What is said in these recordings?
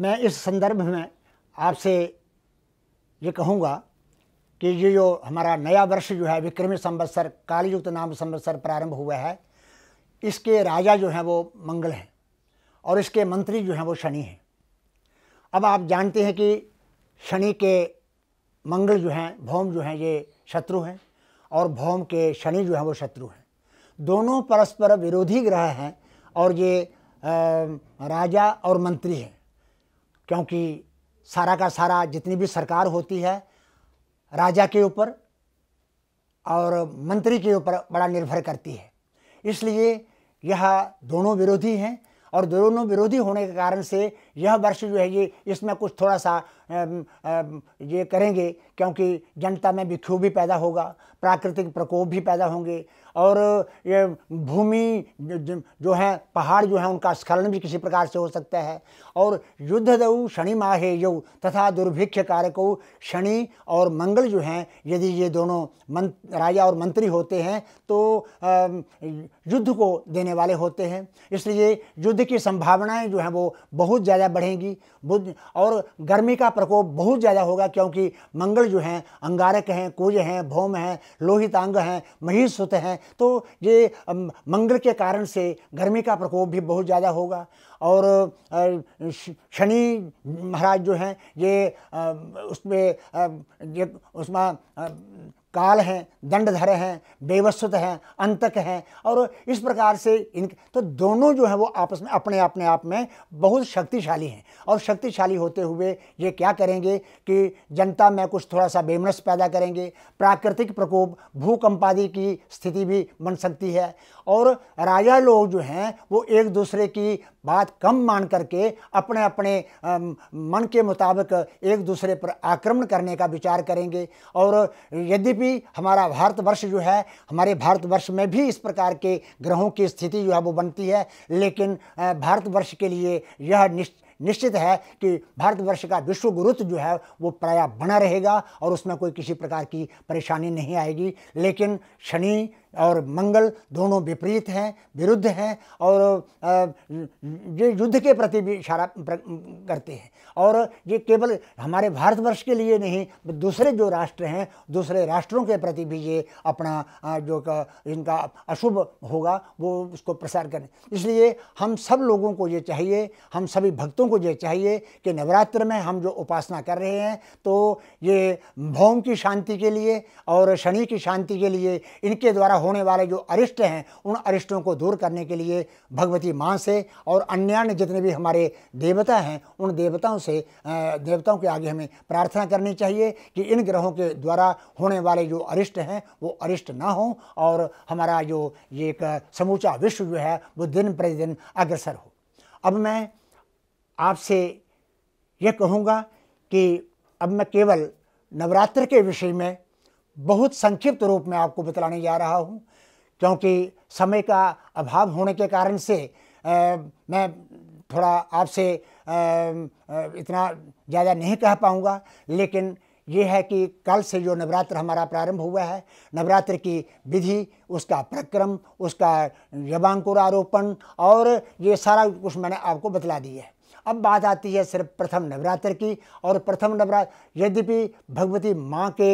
मैं इस संदर्भ में आपसे ये कहूँगा कि ये जो हमारा नया वर्ष जो है विक्रमी संवत्सर कालयुक्त नाम संवत्सर प्रारंभ हुआ है इसके राजा जो हैं वो मंगल हैं और इसके मंत्री जो हैं वो शनि हैं अब आप जानते हैं कि शनि के मंगल जो हैं भौम जो हैं ये शत्रु हैं और भौम के शनि जो हैं वो शत्रु हैं दोनों परस्पर विरोधी ग्रह हैं और ये राजा और मंत्री हैं क्योंकि सारा का सारा जितनी भी सरकार होती है राजा के ऊपर और मंत्री के ऊपर बड़ा निर्भर करती है इसलिए यह दोनों विरोधी हैं और दोनों विरोधी होने के कारण से यह वर्ष जो है ये इसमें कुछ थोड़ा सा ये करेंगे क्योंकि जनता में विक्षोभ भी पैदा होगा प्राकृतिक प्रकोप भी पैदा होंगे और ये भूमि जो है पहाड़ जो है उनका स्खलन भी किसी प्रकार से हो सकता है और युद्ध दऊ शनि माहे यो तथा दुर्भिक्ष कारको शनि और मंगल जो हैं यदि ये दोनों मंत, राजा और मंत्री होते हैं तो युद्ध को देने वाले होते हैं इसलिए युद्ध की संभावनाएं जो हैं वो बहुत ज़्यादा बढ़ेंगी बुद्ध और गर्मी का प्रकोप बहुत ज़्यादा होगा क्योंकि मंगल जो हैं अंगारक हैं कुज हैं भौम हैं लोहितांग हैं महिषुत हैं तो ये मंगल के कारण से गर्मी का प्रकोप भी बहुत ज़्यादा होगा और शनि महाराज जो हैं ये उसमें ये उसमें काल हैं दंडधर हैं बेवस्त हैं अंतक हैं और इस प्रकार से इन तो दोनों जो हैं वो आपस में अपने अपने आप में बहुत शक्तिशाली हैं और शक्तिशाली होते हुए ये क्या करेंगे कि जनता में कुछ थोड़ा सा बेमनस पैदा करेंगे प्राकृतिक प्रकोप भूकंप आदि की स्थिति भी बन सकती है और राजा लोग जो हैं वो एक दूसरे की बात कम मान करके अपने अपने मन के मुताबिक एक दूसरे पर आक्रमण करने का विचार करेंगे और यद्यपि हमारा भारतवर्ष जो है हमारे भारतवर्ष में भी इस प्रकार के ग्रहों की स्थिति जो है वो बनती है लेकिन भारतवर्ष के लिए यह निश्चित निश्चित है कि भारतवर्ष का विश्व गुरुत्व जो है वो प्राय बना रहेगा और उसमें कोई किसी प्रकार की परेशानी नहीं आएगी लेकिन शनि और मंगल दोनों विपरीत हैं विरुद्ध हैं और ये युद्ध के प्रति भी इशारा करते हैं और ये केवल हमारे भारतवर्ष के लिए नहीं दूसरे जो राष्ट्र हैं दूसरे राष्ट्रों के प्रति भी ये अपना जो इनका अशुभ होगा वो उसको प्रसार करें इसलिए हम सब लोगों को ये चाहिए हम सभी भक्तों को ये चाहिए कि नवरात्र में हम जो उपासना कर रहे हैं तो ये भौम की शांति के लिए और शनि की शांति के लिए इनके द्वारा होने वाले जो अरिष्ट हैं उन अरिष्टों को दूर करने के लिए भगवती माँ से और अन्य जितने भी हमारे देवता हैं उन देवताओं से देवताओं के आगे हमें प्रार्थना करनी चाहिए कि इन ग्रहों के द्वारा होने वाले जो अरिष्ट हैं वो अरिष्ट ना हों और हमारा जो ये एक समूचा विश्व जो है वो दिन प्रतिदिन अग्रसर हो अब मैं आपसे यह कहूँगा कि अब मैं केवल नवरात्र के विषय में बहुत संक्षिप्त रूप में आपको बतलाने जा रहा हूँ क्योंकि समय का अभाव होने के कारण से आ, मैं थोड़ा आपसे इतना ज़्यादा नहीं कह पाऊँगा लेकिन ये है कि कल से जो नवरात्र हमारा प्रारंभ हुआ है नवरात्र की विधि उसका प्रक्रम उसका यवांकुर आरोपण और ये सारा कुछ मैंने आपको बतला दिया है अब बात आती है सिर्फ प्रथम नवरात्र की और प्रथम नवरात्र यद्यपि भगवती माँ के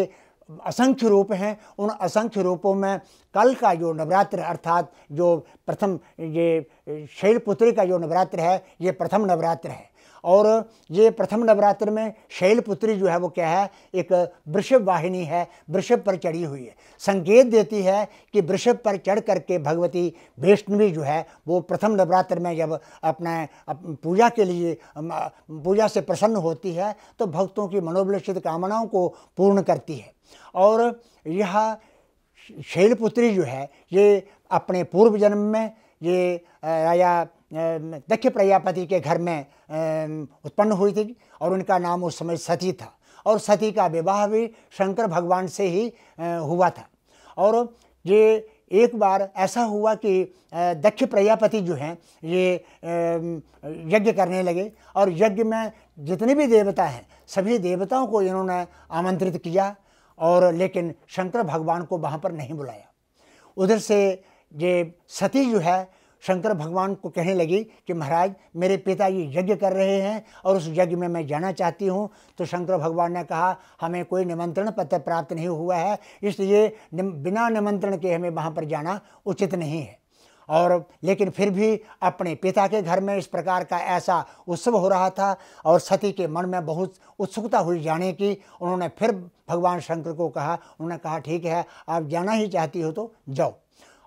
असंख्य रूप हैं उन असंख्य रूपों में कल का जो नवरात्र अर्थात जो प्रथम ये शैलपुत्री का जो नवरात्र है ये प्रथम नवरात्र है और ये प्रथम नवरात्र में शैलपुत्री जो है वो क्या है एक वृषभ वाहिनी है वृषभ पर चढ़ी हुई है संकेत देती है कि वृषभ पर चढ़ करके भगवती वैष्णवी जो है वो प्रथम नवरात्र में जब अपने पूजा के लिए पूजा से प्रसन्न होती है तो भक्तों की मनोवलक्षित कामनाओं को पूर्ण करती है और यह शैलपुत्री जो है ये अपने पूर्व जन्म में ये राजा दक्ष प्रजापति के घर में उत्पन्न हुई थी और उनका नाम उस समय सती था और सती का विवाह भी शंकर भगवान से ही हुआ था और ये एक बार ऐसा हुआ कि दक्ष प्रजापति जो हैं ये यज्ञ करने लगे और यज्ञ में जितने भी देवता हैं सभी देवताओं को इन्होंने आमंत्रित किया और लेकिन शंकर भगवान को वहाँ पर नहीं बुलाया उधर से ये सती जो है शंकर भगवान को कहने लगी कि महाराज मेरे पिता ये यज्ञ कर रहे हैं और उस यज्ञ में मैं जाना चाहती हूँ तो शंकर भगवान ने कहा हमें कोई निमंत्रण पत्र प्राप्त नहीं हुआ है इसलिए बिना निमंत्रण के हमें वहाँ पर जाना उचित नहीं है और लेकिन फिर भी अपने पिता के घर में इस प्रकार का ऐसा उत्सव हो रहा था और सती के मन में बहुत उत्सुकता हुई जाने की उन्होंने फिर भगवान शंकर को कहा उन्होंने कहा ठीक है आप जाना ही चाहती हो तो जाओ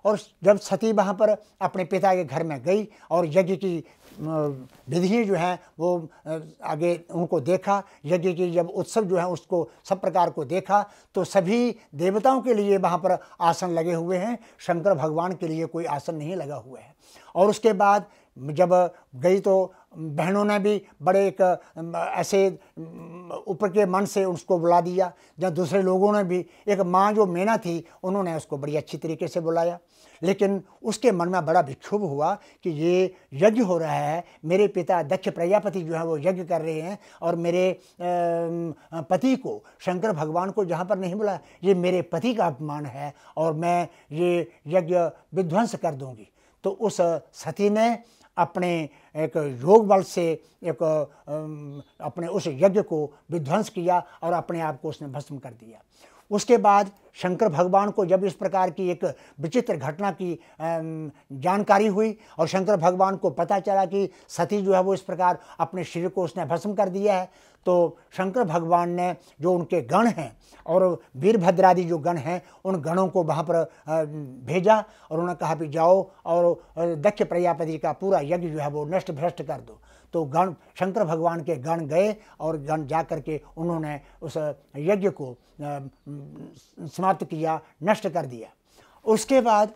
और जब सती वहाँ पर अपने पिता के घर में गई और यज्ञ की विधि जो है वो आगे उनको देखा यज्ञ की जब उत्सव जो है उसको सब प्रकार को देखा तो सभी देवताओं के लिए वहाँ पर आसन लगे हुए हैं शंकर भगवान के लिए कोई आसन नहीं लगा हुआ है और उसके बाद जब गई तो बहनों ने भी बड़े एक ऐसे ऊपर के मन से उसको बुला दिया या दूसरे लोगों ने भी एक माँ जो मैना थी उन्होंने उसको बड़ी अच्छी तरीके से बुलाया लेकिन उसके मन में बड़ा विक्षोभ हुआ कि ये यज्ञ हो रहा है मेरे पिता दक्ष प्रजापति जो है वो यज्ञ कर रहे हैं और मेरे पति को शंकर भगवान को जहाँ पर नहीं बुलाया ये मेरे पति का अपमान है और मैं ये यज्ञ विध्वंस कर दूँगी तो उस सती ने अपने एक योग बल से एक अपने उस यज्ञ को विध्वंस किया और अपने आप को उसने भस्म कर दिया उसके बाद शंकर भगवान को जब इस प्रकार की एक विचित्र घटना की जानकारी हुई और शंकर भगवान को पता चला कि सती जो है वो इस प्रकार अपने शरीर को उसने भस्म कर दिया है तो शंकर भगवान ने जो उनके गण हैं और वीरभद्रादि जो गण हैं उन गणों को वहाँ पर भेजा और उन्होंने कहा कि जाओ और दक्ष प्रजापति का पूरा यज्ञ जो है वो नष्ट भ्रष्ट कर दो तो गण शंकर भगवान के गण गए और गण जा कर के उन्होंने उस यज्ञ को समाप्त किया नष्ट कर दिया उसके बाद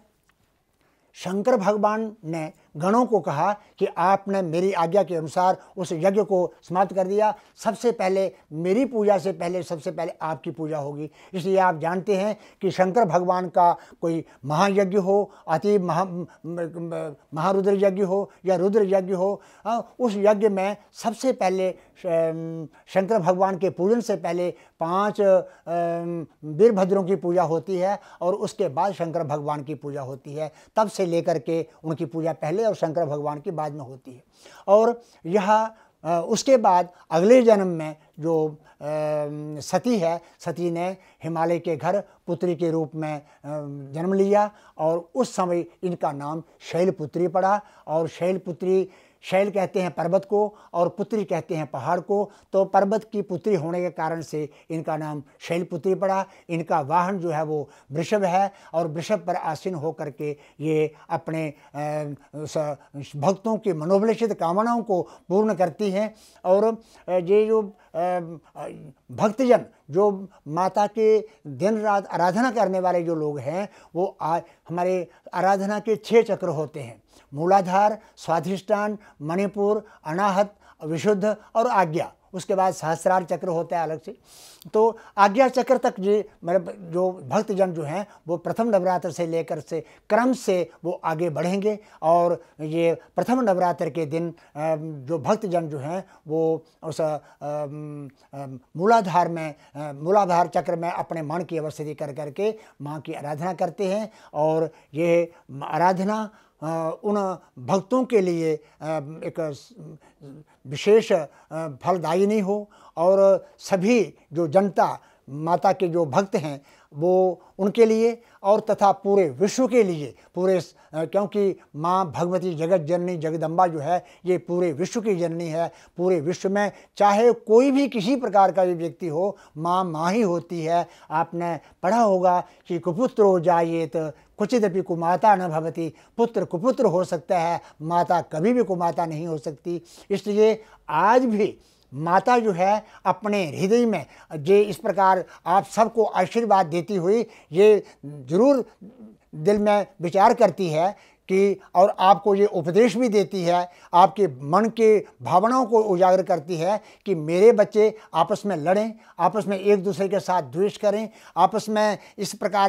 शंकर भगवान ने गणों को कहा कि आपने मेरी आज्ञा के अनुसार उस यज्ञ को समाप्त कर दिया सबसे पहले मेरी पूजा से पहले सबसे पहले आपकी पूजा होगी इसलिए आप जानते हैं कि शंकर भगवान का कोई महायज्ञ हो अति महा महारुद्र यज्ञ हो या रुद्र यज्ञ हो हाँ, उस यज्ञ में सबसे पहले शंकर भगवान के पूजन से पहले पांच वीरभद्रों की पूजा होती है और उसके बाद शंकर भगवान की पूजा होती है तब से लेकर के उनकी पूजा पहले और शंकर भगवान की बाद में होती है और यह उसके बाद अगले जन्म में जो सती है सती ने हिमालय के घर पुत्री के रूप में जन्म लिया और उस समय इनका नाम शैलपुत्री पड़ा और शैलपुत्री शैल कहते हैं पर्वत को और पुत्री कहते हैं पहाड़ को तो पर्वत की पुत्री होने के कारण से इनका नाम शैलपुत्री पड़ा इनका वाहन जो है वो वृषभ है और वृषभ पर आसीन होकर के ये अपने भक्तों की मनोभिलेषित कामनाओं को पूर्ण करती हैं और ये जो भक्तजन जो माता के दिन रात आराधना करने वाले जो लोग हैं वो आ, हमारे आराधना के छः चक्र होते हैं मूलाधार स्वाधिष्ठान मणिपुर अनाहत विशुद्ध और आज्ञा उसके बाद सहस्रार चक्र होता है अलग से तो आज्ञा चक्र तक जो मतलब जो भक्तजन जो हैं वो प्रथम नवरात्र से लेकर से क्रम से वो आगे बढ़ेंगे और ये प्रथम नवरात्र के दिन जो भक्तजन जो हैं वो उस मूलाधार में मूलाधार चक्र में अपने मन की अवस्थिति कर करके माँ की आराधना करते हैं और ये आराधना उन भक्तों के लिए एक विशेष फलदायिनी हो और सभी जो जनता माता के जो भक्त हैं वो उनके लिए और तथा पूरे विश्व के लिए पूरे क्योंकि माँ भगवती जगत जननी जगदम्बा जो है ये पूरे विश्व की जननी है पूरे विश्व में चाहे कोई भी किसी प्रकार का भी व्यक्ति हो माँ माँ ही होती है आपने पढ़ा होगा कि कुपुत्र हो जाइए तो कुचिदपि कुमाता न भवती पुत्र कुपुत्र हो सकता है माता कभी भी कुमाता नहीं हो सकती इसलिए आज भी माता जो है अपने हृदय में जे इस प्रकार आप सबको आशीर्वाद देती हुई ये ज़रूर दिल में विचार करती है कि और आपको ये उपदेश भी देती है आपके मन के भावनाओं को उजागर करती है कि मेरे बच्चे आपस में लड़ें आपस में एक दूसरे के साथ द्वेष करें आपस में इस प्रकार